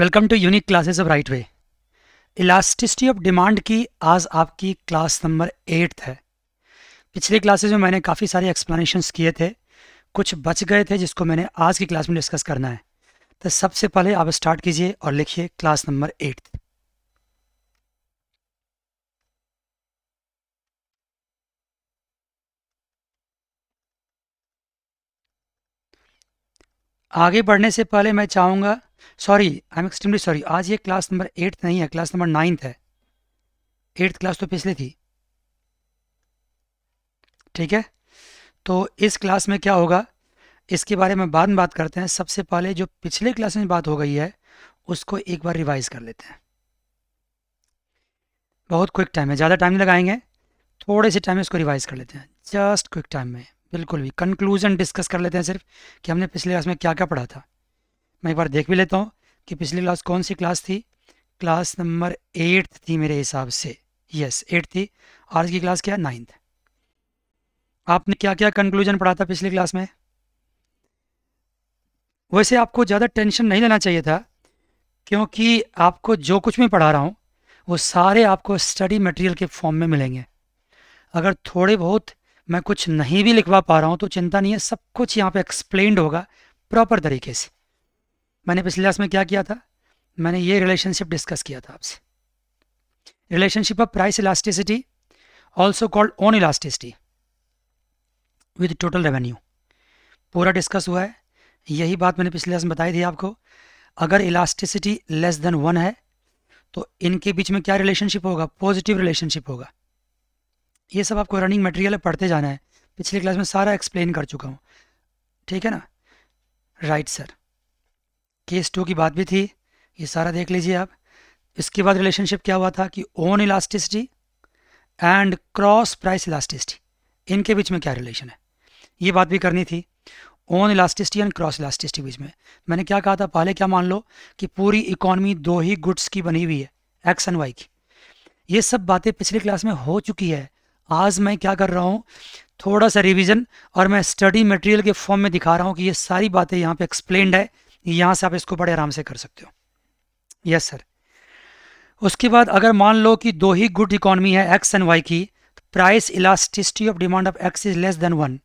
welcome to unique classes of right way elasticity of demand की आज आपकी class number eight है पिछले क्लासेस में मैंने काफ़ी सारे एक्सप्लेनेशंस किए थे कुछ बच गए थे जिसको मैंने आज की क्लास में डिस्कस करना है तो सबसे पहले आप स्टार्ट कीजिए और लिखिए क्लास नंबर एट आगे बढ़ने से पहले मैं चाहूँगा sorry I am extremely sorry आज ये क्लास नंबर एट्थ नहीं है क्लास नंबर नाइन्थ है एट्थ क्लास तो पिछली थी ठीक है तो इस क्लास में क्या होगा इसके बारे में बाद में बात करते हैं सबसे पहले जो पिछले क्लास में बात हो गई है उसको एक बार रिवाइज कर लेते हैं बहुत क्विक टाइम है ज़्यादा टाइम नहीं लगाएंगे थोड़े से टाइम में इसको रिवाइज कर लेते हैं जस्ट क्विक टाइम में बिल्कुल भी कंक्लूजन डिस्कस कर लेते हैं सिर्फ कि हमने पिछले क्लास में क्या क्या पढ़ा था मैं एक बार देख भी लेता हूँ कि पिछली क्लास कौन सी क्लास थी क्लास नंबर एट्थ थी मेरे हिसाब से यस एट थी आज की क्लास क्या नाइन्थ आपने क्या क्या कंक्लूजन पढ़ा था पिछली क्लास में वैसे आपको ज़्यादा टेंशन नहीं लेना चाहिए था क्योंकि आपको जो कुछ मैं पढ़ा रहा हूँ वो सारे आपको स्टडी मटेरियल के फॉर्म में मिलेंगे अगर थोड़े बहुत मैं कुछ नहीं भी लिखवा पा रहा हूँ तो चिंता नहीं है सब कुछ यहाँ पे एक्सप्लेन्ड होगा प्रॉपर तरीके से मैंने पिछले क्लास में क्या किया था मैंने ये रिलेशनशिप डिस्कस किया था आपसे relationship of price elasticity also called own elasticity with total revenue पूरा डिस्कस हुआ है यही बात मैंने पिछले क्लास में बताई थी आपको अगर इलास्टिसिटी लेस देन वन है तो इनके बीच में क्या रिलेशनशिप होगा पॉजिटिव रिलेशनशिप होगा ये सब आपको रनिंग मटेरियल पढ़ते जाना है पिछले क्लास में सारा एक्सप्लेन कर चुका हूँ ठीक है ना right right, sir case two की बात भी थी ये सारा देख लीजिए आप इसके बाद रिलेशनशिप क्या हुआ था कि own elasticity and cross price elasticity इनके बीच में क्या रिलेशन है ये बात भी करनी थी own elasticity and cross elasticity बीच में मैंने क्या कहा था पहले क्या मान लो कि पूरी इकोनॉमी दो ही गुड्स की बनी हुई है एक्स एंड वाई की ये सब बातें पिछली क्लास में हो चुकी है आज मैं क्या कर रहा हूँ थोड़ा सा रिविजन और मैं स्टडी मटेरियल के फॉर्म में दिखा रहा हूँ कि ये सारी बातें यहाँ पे एक्सप्लेन है यहाँ से आप इसको बड़े आराम से कर सकते हो यस सर उसके बाद अगर मान लो कि दो ही गुड इकोनॉमी है एक्स एंड वाई की तो price elasticity of demand of X is less than one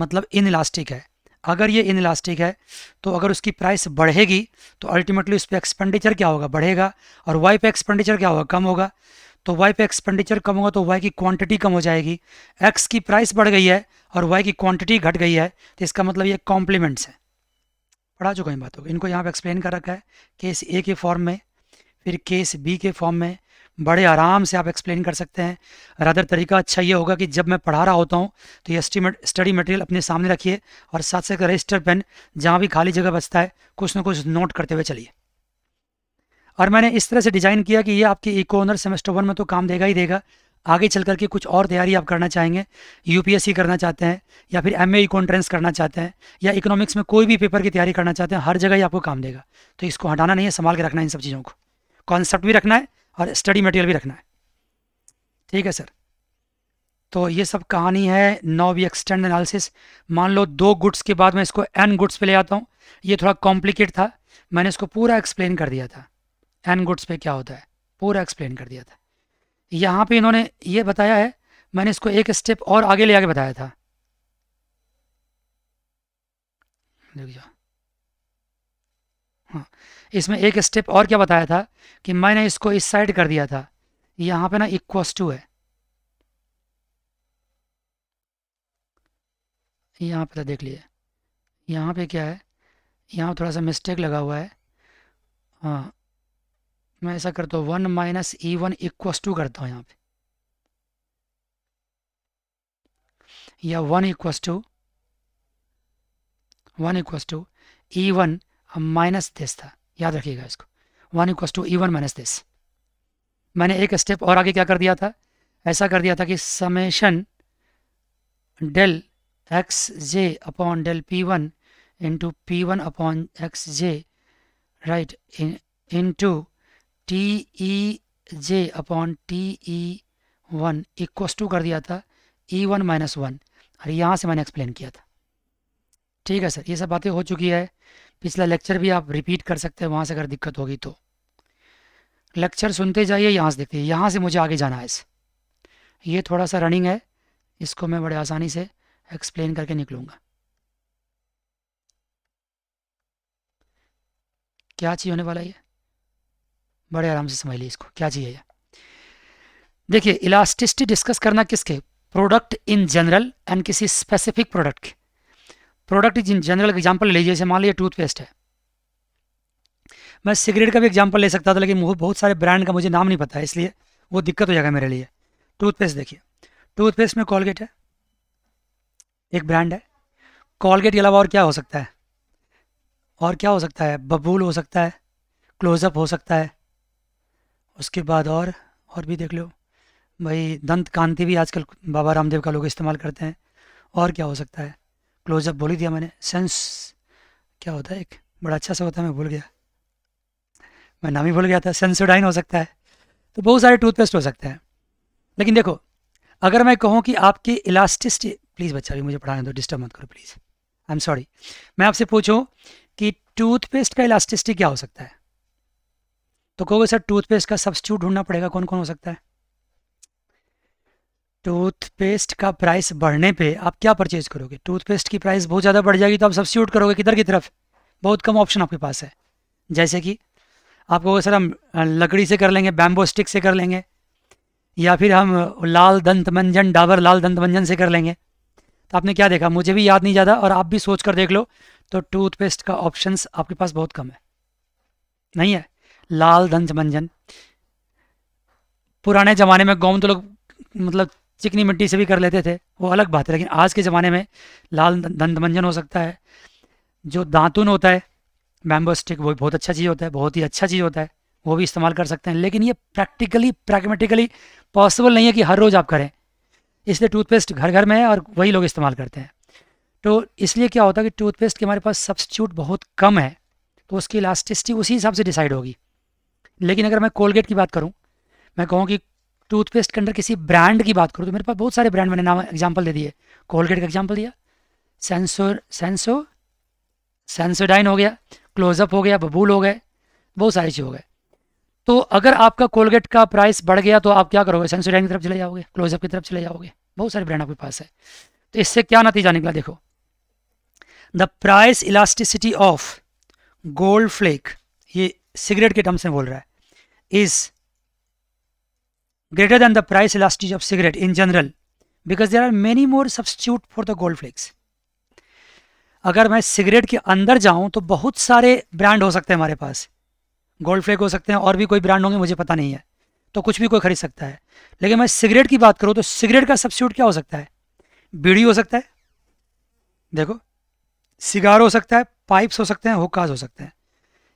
मतलब इन इलास्टिक है अगर ये इन इलास्टिक है तो अगर उसकी प्राइस बढ़ेगी तो अल्टीमेटली उस पर एक्सपेंडिचर क्या होगा बढ़ेगा और वाई पे एक्सपेंडिचर क्या होगा कम होगा तो वाई पे एक्सपेंडिचर कम होगा तो वाई की क्वांटिटी कम हो जाएगी एक्स की प्राइस बढ़ गई है और वाई की क्वांटिटी घट गई है तो इसका मतलब ये कॉम्प्लीमेंट्स है पढ़ा चुका इन बातों को इनको यहाँ पे एक्सप्लेन कर रखा है केस ए के फॉर्म में फिर केस बी के फॉर्म में बड़े आराम से आप एक्सप्लेन कर सकते हैं रादर तरीका अच्छा ये होगा कि जब मैं पढ़ा रहा होता हूँ तो ये स्टडी मटेरियल अपने सामने रखिए और साथ साथ रजिस्टर पेन जहाँ भी खाली जगह बचता है कुछ ना कुछ नोट करते हुए चलिए और मैंने इस तरह से डिज़ाइन किया कि ये आपके इको ऑनर सेमेस्टर वन में तो काम देगा ही देगा आगे चल करके कुछ और तैयारी आप करना चाहेंगे यूपीएससी करना चाहते हैं या फिर एम ए करना चाहते हैं या इकोनॉमिक्स में कोई भी पेपर की तैयारी करना चाहते हैं हर जगह ही आपको काम देगा तो इसको हटाना नहीं है संभाल के रखना है इन सब चीज़ों को कॉन्सेप्ट भी रखना है और स्टडी मटेरियल भी रखना है ठीक है सर तो ये सब कहानी है नो वी एक्सटेंड एनालिसिस मान लो दो गुड्स के बाद मैं इसको एन गुड्स पे ले आता हूँ ये थोड़ा कॉम्प्लिकेट था मैंने इसको पूरा एक्सप्लेन कर दिया था एन गुड्स पे क्या होता है पूरा एक्सप्लेन कर दिया था यहाँ पे इन्होंने ये बताया है मैंने इसको एक स्टेप और आगे ले आके बताया था देखिए हाँ इसमें एक स्टेप और क्या बताया था कि मैंने इसको इस साइड कर दिया था यहाँ पे ना इक्वस टू है यहाँ पे तो देख लिए यहाँ पे क्या है यहाँ थोड़ा सा मिस्टेक लगा हुआ है हाँ मैं ऐसा करता हूँ one minus E one equals to करता हूँ यहाँ पे या one equals to one equals to E one minus this था याद रखिएगा इसको one equals to E one minus this मैंने एक स्टेप और आगे क्या कर दिया था ऐसा कर दिया था कि summation del X J upon del P one into P one upon X J right in into T E J upon T E one equals to कर दिया था ई वन माइनस वन और यहाँ से मैंने एक्सप्लेन किया था ठीक है सर ये सब बातें हो चुकी है पिछला लेक्चर भी आप रिपीट कर सकते हैं वहाँ से अगर दिक्कत होगी तो लेक्चर सुनते जाइए यहाँ से देखते यहाँ से मुझे आगे जाना है इस ये थोड़ा सा रनिंग है इसको मैं बड़े आसानी से एक्सप्लेन करके निकलूँगा क्या चीज़ होने वाला है बड़े आराम से समझ लीजिए इसको क्या चाहिए देखिए इलास्टिसिटी डिस्कस करना किसके प्रोडक्ट इन जनरल एंड किसी स्पेसिफिक प्रोडक्ट के प्रोडक्ट इन जनरल एग्जाम्पल लीजिए जैसे मान लीजिए टूथपेस्ट है मैं सिगरेट का भी एग्जाम्पल ले सकता था लेकिन बहुत सारे ब्रांड का मुझे नाम नहीं पता है इसलिए वो दिक्कत हो जाएगा मेरे लिए टूथपेस्ट देखिए टूथपेस्ट में कॉलगेट है एक ब्रांड है कॉलगेट के अलावा और क्या हो सकता है और क्या हो सकता है बबूल हो सकता है क्लोजअप हो सकता है उसके बाद और और भी देख लो भाई दंत कांति भी आजकल बाबा रामदेव का लोग इस्तेमाल करते हैं और क्या हो सकता है क्लोजअप बोल ही दिया मैंने सेंस क्या होता है एक बड़ा अच्छा सा होता है मैं भूल गया मैं नाम ही भूल गया था सेंसोडाइन हो सकता है तो बहुत सारे टूथपेस्ट हो सकते हैं लेकिन देखो अगर मैं कहूँ कि आपके इलास्टिसिटी प्लीज़ बच्चा अभी मुझे पढ़ाने दो डिस्टर्ब मत करो प्लीज़ आई एम सॉरी मैं आपसे पूछूँ कि टूथपेस्ट का इलास्टिसिटी क्या हो सकता है तो कहोगे सर टूथपेस्ट का सब्सिट्यूट ढूंढना पड़ेगा कौन कौन हो सकता है टूथपेस्ट का प्राइस बढ़ने पे आप क्या परचेज करोगे टूथपेस्ट की प्राइस बहुत ज़्यादा बढ़ जाएगी तो आप सब्सिट्यूट करोगे किधर की तरफ बहुत कम ऑप्शन आपके पास है जैसे कि आप कहोगे सर हम लकड़ी से कर लेंगे बैम्बो स्टिक से कर लेंगे या फिर हम लाल दंत मंजन डाबर लाल दंत मंजन से कर लेंगे तो आपने क्या देखा मुझे भी याद नहीं ज़्यादा और आप भी सोच कर देख लो तो टूथपेस्ट का ऑप्शंस आपके पास बहुत कम है नहीं है लाल दंज मंजन पुराने ज़माने में गौम तो लोग मतलब चिकनी मिट्टी से भी कर लेते थे वो अलग बात है लेकिन आज के ज़माने में लाल दंत मंजन हो सकता है जो दांतुन होता है बैम्बो स्टिक वो बहुत अच्छा चीज़ होता है बहुत ही अच्छा चीज़ होता है वो भी इस्तेमाल कर सकते हैं लेकिन ये प्रैक्टिकली प्रैग्मेटिकली पॉसिबल नहीं है कि हर रोज़ आप करें इसलिए टूथपेस्ट घर घर में है और वही लोग इस्तेमाल करते हैं तो इसलिए क्या होता है कि टूथपेस्ट के हमारे पास सब्सिट्यूट बहुत कम है तो उसकी इलास्टिसिटी उसी हिसाब से डिसाइड होगी लेकिन अगर मैं कोलगेट की बात करूँ मैं कहूँ कि टूथपेस्ट के अंदर किसी ब्रांड की बात करूँ तो मेरे पास बहुत सारे ब्रांड मैंने नाम एग्जाम्पल दे दिए कोलगेट का एग्जाम्पल दिया सेंसोर सेंसो सेंसोडाइन हो गया क्लोजअप हो गया बबूल हो गए बहुत सारी चीज़ हो गए तो अगर आपका कोलगेट का प्राइस बढ़ गया तो आप क्या करोगे सेंसोडाइन की तरफ चले जाओगे क्लोजअप की तरफ चले जाओगे बहुत सारे ब्रांड आपके पास है तो इससे क्या नतीजा निकला देखो the price elasticity of Gold Flake ये सिगरेट के टर्म्स में बोल रहा है is greater than the price elasticity of cigarette in general because there are many more substitute for the Gold Flakes अगर मैं सिगरेट के अंदर जाऊं तो बहुत सारे ब्रांड हो सकते हैं हमारे पास गोल्ड फ्लेक हो सकते हैं और भी कोई ब्रांड होंगे मुझे पता नहीं है तो कुछ भी कोई खरीद सकता है लेकिन मैं सिगरेट की बात करूं तो सिगरेट का सब्सिट्यूट क्या हो सकता है बीड़ी हो सकता है देखो सिगार हो सकता है पाइप्स हो सकते हैं हुक्काज हो सकते हैं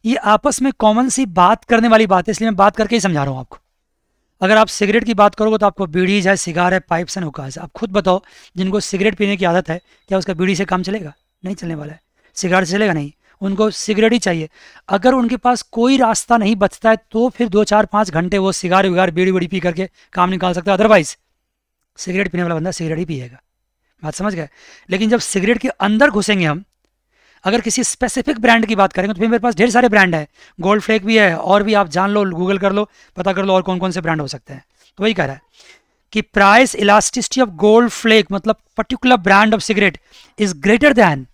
ये आपस में कॉमन सी बात करने वाली बात है इसलिए मैं बात करके ही समझा रहा हूँ आपको अगर आप सिगरेट की बात करोगे तो आपको बीड़ी जाए सिगार है पाइप्स एंड हुकाज आप खुद बताओ जिनको सिगरेट पीने की आदत है क्या उसका बीड़ी से काम चलेगा नहीं चलने वाला है सिगार से चलेगा नहीं उनको सिगरेट ही चाहिए अगर उनके पास कोई रास्ता नहीं बचता है तो फिर दो चार पाँच घंटे वो सिगार विगार बीड़ी बीड़ी पी करके काम निकाल सकता है अदरवाइज सिगरेट पीने वाला बंदा सिगरेट ही पिएगा बात समझ गए लेकिन जब सिगरेट के अंदर घुसेंगे हम अगर किसी स्पेसिफिक ब्रांड की बात करेंगे तो फिर मेरे पास ढेर सारे ब्रांड है गोल्ड फ्लेक भी है और भी आप जान लो गूगल कर लो पता कर लो और कौन कौन से ब्रांड हो सकते हैं तो वही कह रहा है कि price elasticity of Gold Flake मतलब particular brand of cigarette is greater than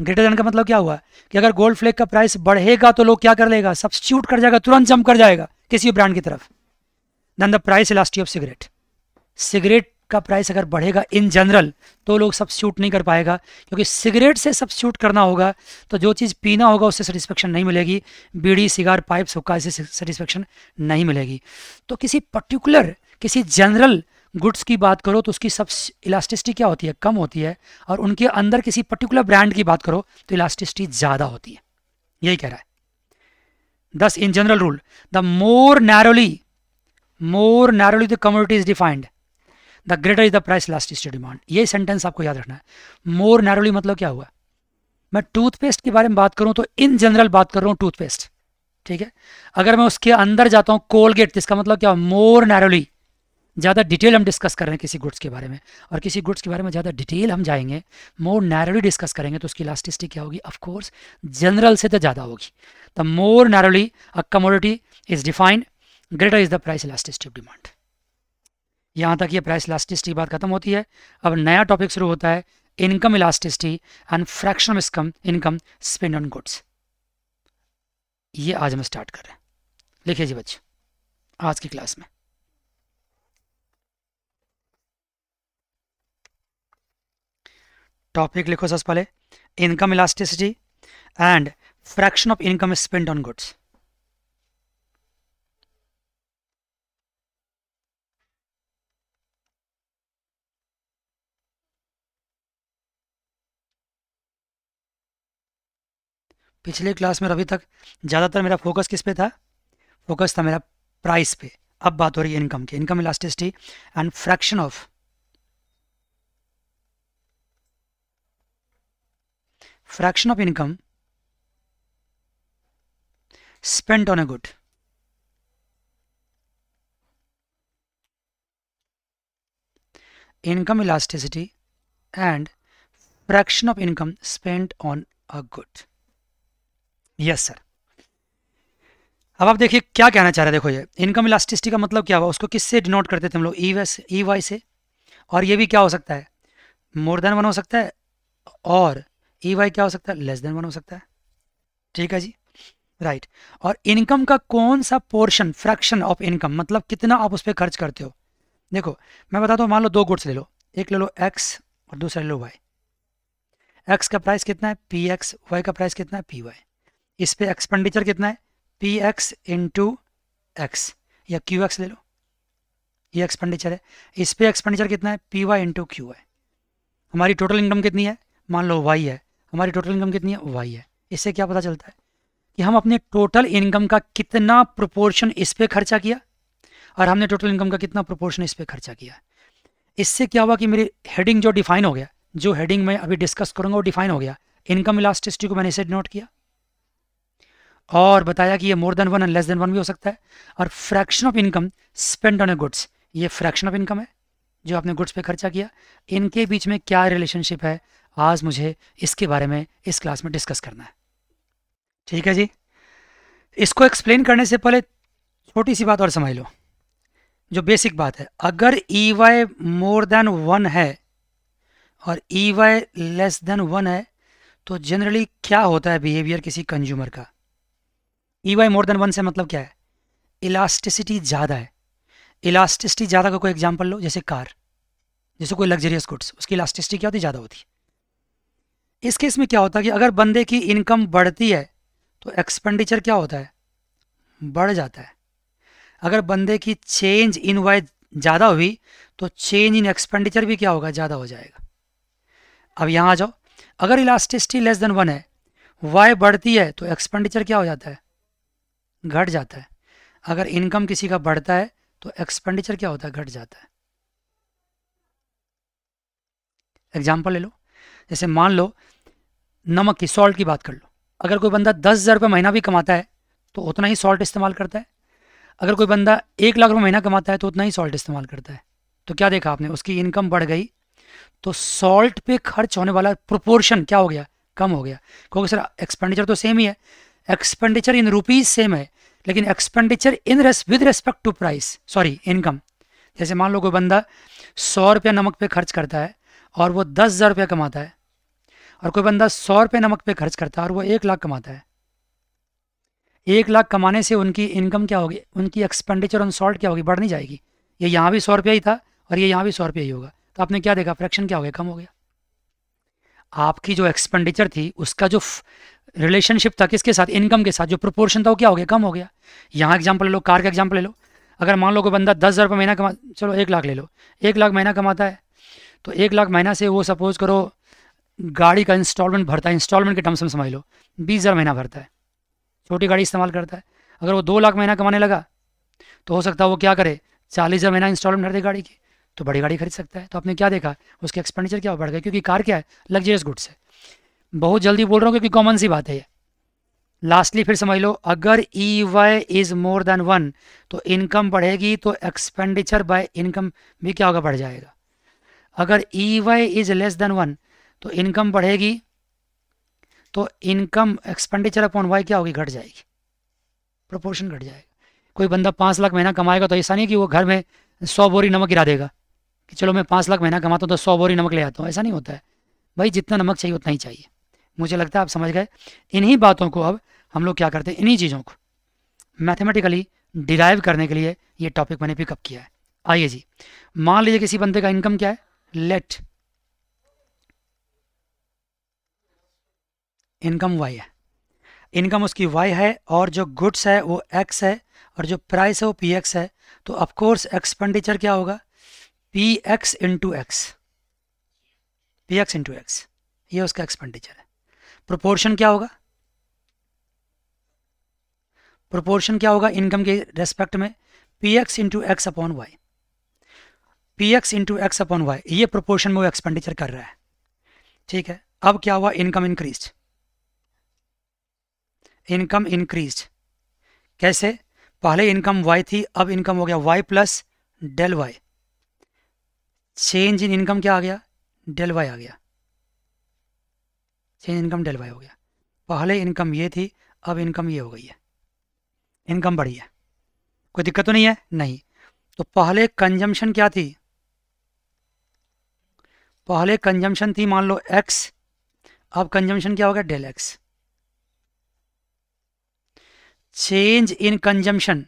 greater than का मतलब क्या हुआ कि अगर गोल्ड फ्लेक का प्राइस बढ़ेगा तो लोग क्या कर लेगा सब्सिट्यूट कर जाएगा तुरंत जम कर जाएगा किसी ब्रांड की तरफ than the price elasticity of cigarette cigarette का प्राइस अगर बढ़ेगा इन जनरल तो लोग सब शूट नहीं कर पाएगा क्योंकि सिगरेट से सब शूट करना होगा तो जो चीज़ पीना होगा उससे सेटिस्फेक्शन नहीं मिलेगी बीड़ी सिगार पाइप सुक्का इससे सेटिस्फेक्शन नहीं मिलेगी तो किसी पर्टिकुलर किसी जनरल गुड्स की बात करो तो उसकी सब इलास्टिसिटी क्या होती है कम होती है और उनके अंदर किसी पर्टिकुलर ब्रांड की बात करो तो इलास्टिसिटी ज़्यादा होती है यही कह रहा है thus in general rule the more narrowly more narrowly the commodity is defined the greater is the price elasticity demand ये सेंटेंस आपको याद रखना है मोर नैरोली मतलब क्या हुआ मैं टूथपेस्ट के बारे में बात करूं तो इन जनरल बात कर रहा हूं टूथपेस्ट ठीक है अगर मैं उसके अंदर जाता हूं कोलगेट तो इसका मतलब क्या मोर नैरोली ज़्यादा डिटेल हम डिस्कस कर रहे हैं किसी गुड्स के बारे में और किसी गुड्स के बारे में ज़्यादा डिटेल हम जाएंगे मोर नैरोली डिस्कस करेंगे तो उसकी लास्टिस्टी क्या होगी ऑफकोर्स जनरल से तो ज़्यादा होगी the more narrowly a commodity is defined greater is the price elasticity of demand यहाँ तक ये प्राइस इलास्टिसिटी बात खत्म होती है अब नया टॉपिक शुरू होता है income elasticity and of income income spend on goods ये आज हम स्टार्ट कर रहे हैं लिखिए जी बच्चे आज की क्लास में टॉपिक लिखो सबसे पहले income elasticity and fraction of income spend on goods पिछले क्लास में अभी तक ज़्यादातर मेरा फोकस किस पे था फोकस था मेरा प्राइस पे अब बात हो रही है इनकम की income elasticity and fraction of fraction of income spend on a good income elasticity and fraction of income spend on a good yes sir अब आप देखिए क्या कहना चाह रहे हैं देखो ये इनकम इलास्टिसिटी का मतलब क्या हुआ उसको किससे डिनोट करते थे हम लोग ई वैस ई वाई से और ये भी क्या हो सकता है मोर देन वन हो सकता है और ई e वाई क्या हो सकता है लेस देन वन हो सकता है ठीक है जी राइट और इनकम का कौन सा पोर्शन फ्रैक्शन ऑफ इनकम मतलब कितना आप उस पर खर्च करते हो देखो मैं बताता हूँ मान लो दो गुड्स ले लो एक ले लो एक्स और दूसरा ले लो वाई एक्स का प्राइस कितना है पी एक्स वाई का प्राइस कितना है पी वाई इस पर एक्सपेंडिचर कितना है पी एक्स इंटू एक्स या क्यू एक्स ले लो ये एक्सपेंडिचर है इस पर एक्सपेंडिचर कितना है पी वाई इंटू क्यू है हमारी टोटल इनकम कितनी है मान लो वाई है हमारी टोटल इनकम कितनी है वाई है इससे क्या पता चलता है कि हम अपने टोटल इनकम का कितना प्रोपोर्शन इस पर खर्चा किया और हमने टोटल इनकम का कितना प्रोपोर्शन इस पर खर्चा किया इससे क्या हुआ कि मेरी हेडिंग जो डिफाइन हो गया जो हेडिंग मैं अभी डिस्कस करूंगा वो डिफाइन हो गया इनकम इलास्टिसिटी को मैंने इसे नोट किया और बताया कि ये more than one and less than one भी हो सकता है और fraction of income spend on a goods ये फ्रैक्शन ऑफ इनकम है जो आपने गुड्स पे खर्चा किया इनके बीच में क्या रिलेशनशिप है आज मुझे इसके बारे में इस क्लास में डिस्कस करना है ठीक है जी इसको एक्सप्लेन करने से पहले छोटी सी बात और समझ लो जो बेसिक बात है अगर ई वाई मोर देन वन है और E Y less than one है तो जनरली क्या होता है बिहेवियर किसी कंज्यूमर का E Y more than one से मतलब क्या है इलास्टिसिटी ज़्यादा है इलास्टिसिटी ज़्यादा का कोई एग्जाम्पल लो जैसे कार जैसे कोई लग्जरियस गुड्स उसकी इलास्टिसिटी क्या होती है ज़्यादा होती है इस केस में क्या होता है कि अगर बंदे की इनकम बढ़ती है तो एक्सपेंडिचर क्या होता है बढ़ जाता है अगर बंदे की चेंज इन वाई ज़्यादा हुई तो चेंज इन एक्सपेंडिचर भी क्या होगा ज़्यादा हो जाएगा अब यहाँ आ जाओ अगर इलास्टिसिटी लेस देन वन है वाई बढ़ती है तो एक्सपेंडिचर क्या हो जाता है घट जाता है अगर इनकम किसी का बढ़ता है तो एक्सपेंडिचर क्या होता है घट जाता है एग्जाम्पल ले लो जैसे मान लो नमक की सॉल्ट की बात कर लो अगर कोई बंदा दस हज़ार रुपये महीना भी कमाता है तो उतना ही सॉल्ट इस्तेमाल करता है अगर कोई बंदा एक लाख रुपये महीना कमाता है तो उतना ही सॉल्ट इस्तेमाल करता है तो क्या देखा आपने उसकी इनकम बढ़ गई तो सॉल्ट पे खर्च होने वाला प्रोपोर्शन क्या हो गया कम हो गया क्योंकि सर एक्सपेंडिचर तो सेम ही है एक्सपेंडिचर इन रुपीज सेम है लेकिन एक्सपेंडिचर इन रेस with respect to price sorry income जैसे मान लो कोई बंदा सौ रुपया नमक पे खर्च करता है और वो दस हज़ार रुपया कमाता है और कोई बंदा सौ रुपये नमक पे खर्च करता है और वो एक लाख कमाता है एक लाख कमाने से उनकी इनकम क्या होगी उनकी एक्सपेंडिचर ऑन सॉल्ट क्या होगी बढ़ नहीं जाएगी ये यहाँ भी सौ रुपया ही था और ये यहाँ भी सौ रुपया ही होगा तो आपने क्या देखा फ्रैक्शन क्या हो गया कम हो गया आपकी जो एक्सपेंडिचर थी उसका जो रिलेशनशिप था किसके साथ इनकम के साथ जो प्रोपोर्शन था वो क्या हो गया कम हो गया यहाँ एग्जाम्पल ले लो कार का एग्जाम्पल ले लो अगर मान लो कोई बंदा दस हज़ार रुपये महीना कमा चलो एक लाख ले लो एक लाख महीना कमाता है तो एक लाख महीना से वो सपोज़ करो गाड़ी का इंस्टॉलमेंट भरता है इंस्टॉलमेंट के टर्म्स में समझ लो बीस हज़ार महीना भरता है छोटी गाड़ी इस्तेमाल करता है अगर वो दो लाख महीना कमाने लगा तो हो सकता है वो क्या करे चालीस हज़ार महीना इंस्टॉलमेंट भर दे गाड़ी की तो बड़ी गाड़ी खरीद सकता है तो आपने क्या देखा उसके एक्सपेंडिचर क्या बढ़ गया क्योंकि कार क्या है लग्जरियस गुड्स है बहुत जल्दी बोल रहा हूँ क्योंकि कॉमन सी बात है ये लास्टली फिर समझ लो अगर E Y is more than one तो इनकम बढ़ेगी तो एक्सपेंडिचर बाय इनकम भी क्या होगा बढ़ जाएगा अगर E Y is less than one तो इनकम बढ़ेगी तो इनकम एक्सपेंडिचर अपॉन वाई क्या होगी घट जाएगी प्रोपोर्शन घट जाएगा कोई बंदा पाँच लाख महीना कमाएगा तो ऐसा नहीं कि वो घर में सौ बोरी नमक गिरा देगा कि चलो मैं पाँच लाख महीना कमाता हूँ तो सौ बोरी नमक ले आता हूँ ऐसा नहीं होता है भाई जितना नमक चाहिए उतना ही चाहिए मुझे लगता है आप समझ गए इन्हीं बातों को अब हम लोग क्या करते हैं इन्हीं चीज़ों को मैथमेटिकली डिराइव करने के लिए ये टॉपिक मैंने पिकअप किया है आइए जी मान लीजिए किसी बंदे का इनकम क्या है लेट इनकम वाई है इनकम उसकी वाई है और जो गुड्स है वो एक्स है और जो प्राइस है वो पी एक्स है तो ऑफकोर्स एक्सपेंडिचर क्या होगा P x into X P x into X ये उसका एक्सपेंडिचर है प्रोपोर्शन क्या होगा प्रोपोर्शन क्या होगा इनकम के रेस्पेक्ट में P x into X upon Y P x into X upon Y ये प्रोपोर्शन में वो एक्सपेंडिचर कर रहा है ठीक है अब क्या हुआ इनकम इंक्रीज इनकम इंक्रीज कैसे पहले इनकम वाई थी अब इनकम हो गया Y plus del Y change in income क्या आ गया डेल वाई आ गया चेंज इनकम डेल वाई हो गया पहले इनकम ये थी अब इनकम ये हो गई है इनकम बढ़ी है कोई दिक्कत तो नहीं है नहीं तो पहले कंजम्पशन क्या थी पहले कंजम्पशन थी मान लो एक्स अब कंजम्पशन क्या हो गया del X change in consumption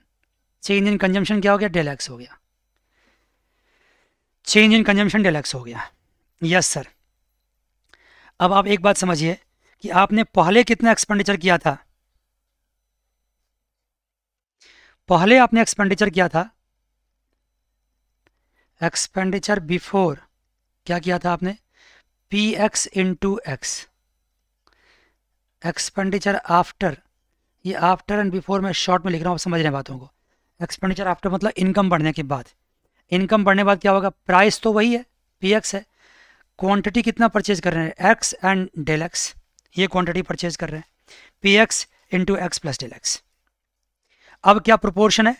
change in consumption क्या हो गया डेल एक्स हो गया चेंज इन कंजम्पशन डेलेक्स हो गया यस सर अब आप एक बात समझिए कि आपने पहले कितना एक्सपेंडिचर किया था पहले आपने एक्सपेंडिचर किया था एक्सपेंडिचर बिफोर क्या किया था आपने P x into X expenditure after ये आफ्टर एंड बिफोर मैं शॉर्ट में लिख रहा हूँ आप समझ रहे हैं बातों को एक्सपेंडिचर आफ्टर मतलब इनकम बढ़ने के बाद इनकम बढ़ने बाद क्या होगा प्राइस तो वही है पी एक्स है क्वांटिटी कितना परचेज कर रहे हैं एक्स एंड डेल एक्स ये क्वांटिटी परचेज कर रहे हैं P x into X plus del X अब क्या प्रोपोर्शन है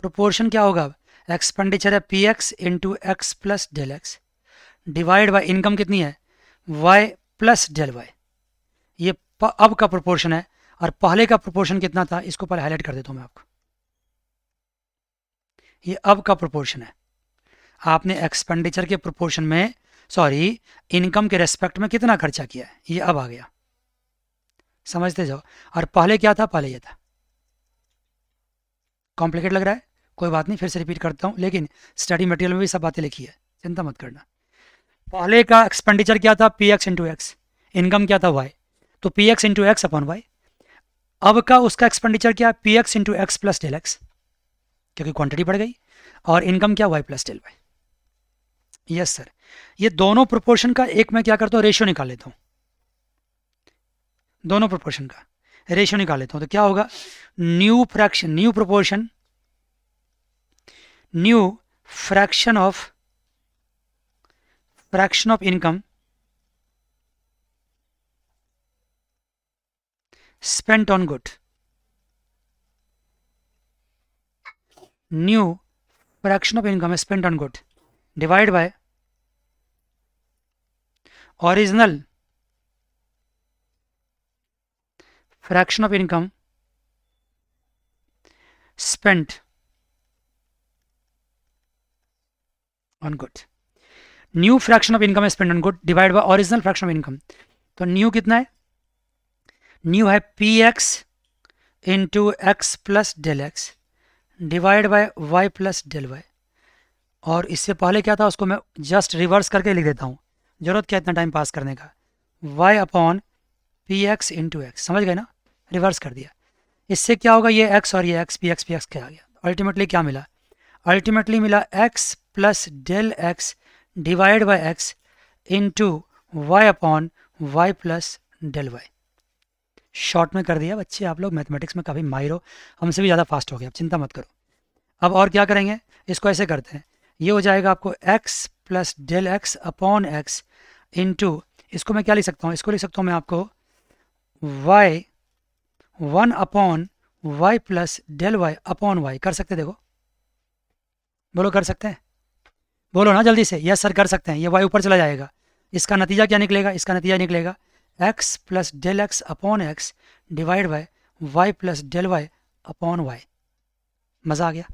प्रोपोर्शन क्या होगा अब एक्सपेंडिचर है P x into X plus del X divide by income कितनी है वाई प्लस डेल वाई ये अब का प्रोपोर्शन है और पहले का प्रोपोर्शन कितना था इसको पहले हाईलाइट कर देता हूँ मैं आपको ये अब का प्रोपोर्शन है आपने एक्सपेंडिचर के प्रोपोर्शन में सॉरी इनकम के रेस्पेक्ट में कितना खर्चा किया है ये अब आ गया समझते जाओ और पहले क्या था पहले ये था कॉम्प्लिकेट लग रहा है कोई बात नहीं फिर से रिपीट करता हूँ लेकिन स्टडी मटेरियल में भी सब बातें लिखी है चिंता मत करना पहले का एक्सपेंडिचर क्या था P x into X income क्या था वाई तो P x into X upon Y अब का उसका एक्सपेंडिचर क्या P x into X plus del X क्योंकि क्वांटिटी बढ़ गई और इनकम क्या Y plus del Y yes sir ये दोनों प्रोपोर्शन का एक मैं क्या करता हूँ रेशियो निकाल लेता हूँ दोनों प्रोपोर्शन का रेशियो निकाल लेता हूँ तो क्या होगा new fraction new proportion new fraction of fraction of income spent on good new fraction of income spent on good divided by original fraction of income spent on good new fraction of income spend on good divide by original fraction of income तो new कितना है new है P x into X plus del X divide by Y plus del Y और इससे पहले क्या था उसको मैं जस्ट रिवर्स करके लिख देता हूँ ज़रूरत क्या इतना टाइम पास करने का Y upon P x into X समझ गए ना रिवर्स कर दिया इससे क्या होगा ये एक्स और ये X P X P X क्या आ गया अल्टीमेटली क्या मिला अल्टीमेटली मिला X plus del X divide by X into Y upon Y plus del Y short में कर दिया बच्चे आप लोग मैथमेटिक्स में काफ़ी माहिर हो हमसे भी ज़्यादा फास्ट हो गया आप चिंता मत करो अब और क्या करेंगे इसको ऐसे करते हैं ये हो जाएगा आपको x plus del x upon X into इसको मैं क्या लिख सकता हूँ इसको लिख सकता हूँ मैं आपको y one upon Y plus del y upon y कर सकते देखो बोलो कर सकते हैं बोलो ना जल्दी से यस सर कर सकते हैं ये वाई ऊपर चला जाएगा इसका नतीजा क्या निकलेगा इसका नतीजा निकलेगा x plus del x upon x divide by Y plus del y upon y मज़ा आ गया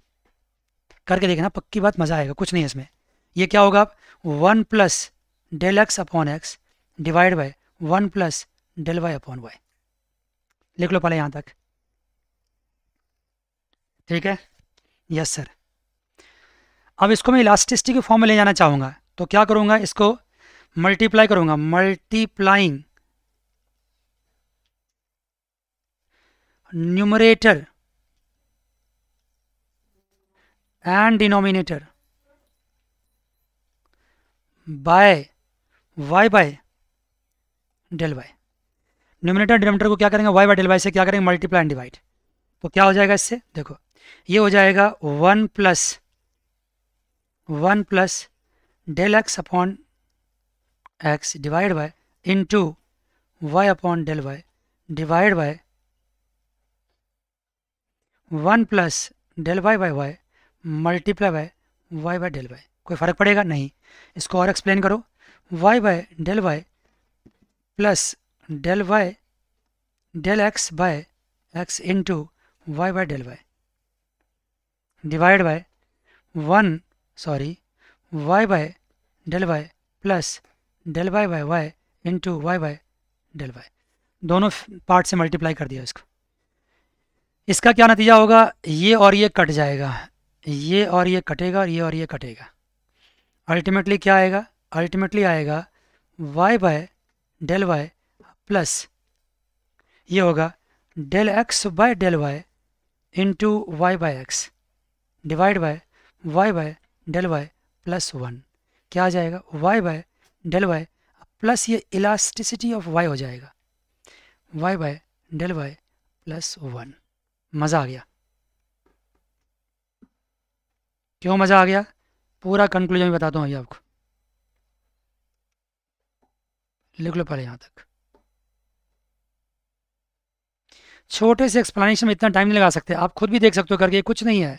करके देखना पक्की बात मज़ा आएगा कुछ नहीं इसमें ये क्या होगा आप one plus del x upon x divide by one plus del y upon y लिख लो पहले यहाँ तक ठीक है यस सर अब इसको मैं इलास्टिसिटी के फॉर्म में ले जाना चाहूँगा तो क्या करूँगा इसको मल्टीप्लाई करूँगा multiplying numerator and denominator by y by del y numerator denominator को क्या करेंगे वाई बाय डेल वाई से क्या करेंगे मल्टीप्लाई एंड डिवाइड तो क्या हो जाएगा इससे देखो ये हो जाएगा one plus one plus del x upon x divide by into Y upon del y divide by one plus del y by y multiply by y by del y कोई फ़र्क पड़ेगा नहीं इसको और एक्सप्लेन करो y by del y plus del y del x by x into y by del y divide by one sorry y by del y plus del y by Y into y by del y दोनों part से multiply कर दिया इसको इसका क्या नतीजा होगा ये और ये कट जाएगा ये और ये कटेगा और ये और ये कटेगा अल्टीमेटली क्या आएगा अल्टीमेटली आएगा y by del y plus ये होगा del x by del y into y by x divide by y by del y plus one क्या आ जाएगा y by del y plus ये इलास्टिसिटी ऑफ y हो जाएगा y by del y plus one मज़ा आ गया क्यों मज़ा आ गया पूरा कंक्लूजन बताता हूँ भैया आपको लिख लो पहले यहाँ तक छोटे से एक्सप्लेनेशन में इतना टाइम नहीं लगा सकते आप खुद भी देख सकते हो करके कुछ नहीं है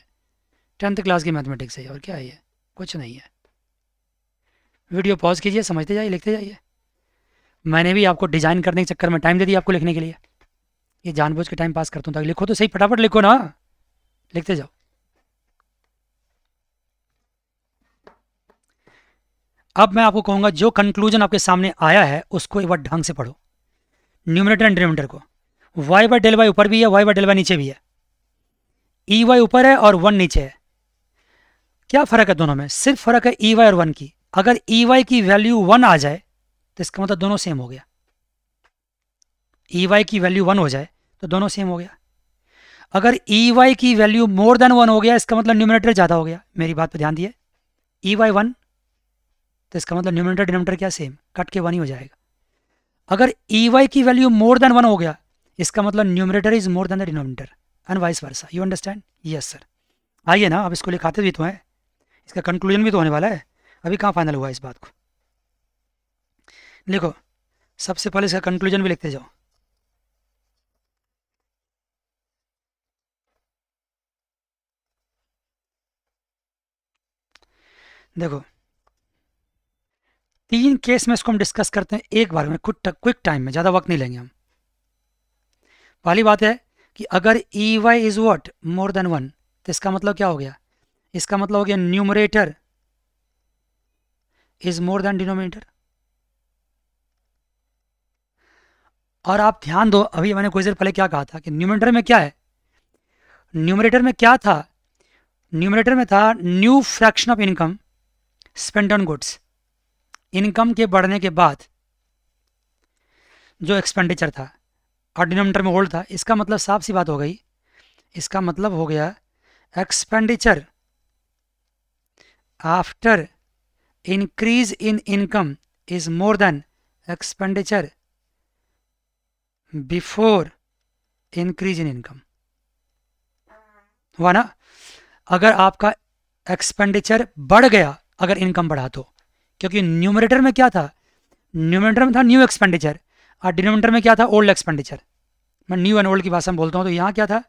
टेंथ क्लास की मैथमेटिक्स है और क्या है कुछ नहीं है वीडियो पॉज कीजिए समझते जाइए लिखते जाइए मैंने भी आपको डिज़ाइन करने के चक्कर में टाइम दे दिया आपको लिखने के लिए ये जानबूझ के टाइम पास करता हूँ ताकि लिखो तो सही फटाफट लिखो ना लिखते जाओ अब मैं आपको कहूँगा जो कंक्लूजन आपके सामने आया है उसको एक बार ढंग से पढ़ो न्यूमिनेटर एंड डिनोमिनेटर को वाई बाय डेल वाई ऊपर भी है वाई बाय डेल वाई नीचे भी है ई e वाई ऊपर है और वन नीचे है क्या फ़र्क है दोनों में सिर्फ फ़र्क है ई e वाई और वन की अगर ई e वाई की वैल्यू वन आ जाए तो इसका मतलब दोनों सेम हो गया ई वाई की वैल्यू वन हो जाए तो दोनों सेम हो गया अगर ई e वाई की वैल्यू मोर देन वन हो गया इसका मतलब न्यूमिनेटर ज़्यादा हो गया मेरी बात पर ध्यान दिए ई वाई वन तो इसका मतलब न्यूमिनेटर डिनोमिनेटर क्या सेम कट के वन ही हो जाएगा अगर ई e वाई की वैल्यू मोर देन वन हो गया इसका मतलब numerator is more than the denominator and vice versa you understand yes sir आइए ना अब इसको लिखाते भी तो हैं इसका कंक्लूजन भी तो होने वाला है अभी कहाँ फाइनल हुआ इस बात को देखो सबसे पहले इसका कंक्लूजन भी लिखते जाओ देखो तीन केस में इसको हम डिस्कस करते हैं एक बार में कुछ क्विक टाइम में ज़्यादा वक्त नहीं लेंगे हम पहली बात है कि अगर E Y is what more than one तो इसका मतलब क्या हो गया इसका मतलब हो गया numerator is more than denominator और आप ध्यान दो अभी मैंने कुछ देर पहले क्या कहा था कि न्यूमरेटर में क्या है न्यूमरेटर में क्या था न्यूमरेटर में था new fraction of income spend on goods income के बढ़ने के बाद जो एक्सपेंडिचर था और डिनोमीटर में होल्ड था इसका मतलब साफ सी बात हो गई इसका मतलब हो गया expenditure after increase in income is more than expenditure before increase in income हुआ ना अगर आपका एक्सपेंडिचर बढ़ गया अगर इनकम बढ़ा तो क्योंकि न्यूमरेटर में क्या था न्यूमरेटर में था न्यू एक्सपेंडिचर और डिनोमेटर में क्या था ओल्ड एक्सपेंडिचर मैं न्यू एंड ओल्ड की भाषा में बोलता हूँ तो यहाँ क्या था